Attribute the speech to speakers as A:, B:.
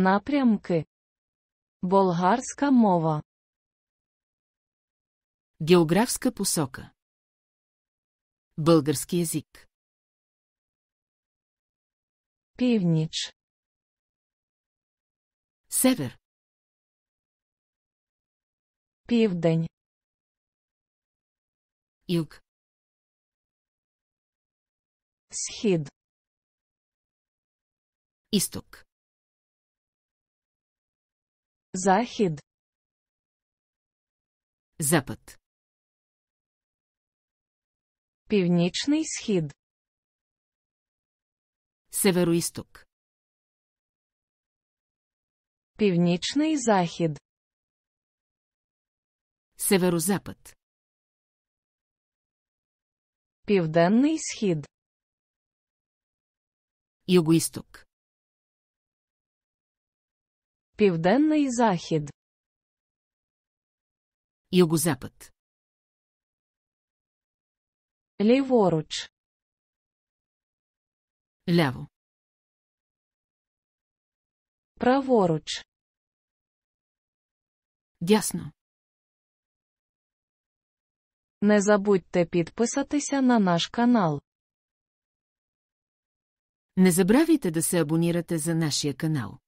A: Напрямки. Болгарська мова. Географска посока. Български язик. Північ. Север. Південь. Юг. Схід. Істок. Захід. Запад. Північний схід. Североісток. Північний захід. Северозапад. Південний схід. Югоісток. Південний захід. Югозапад. Ліворуч. Ляво. Праворуч. Дясно. Не забудьте підписатися на наш канал. Не забравяйте да се абонирате за нашия канал.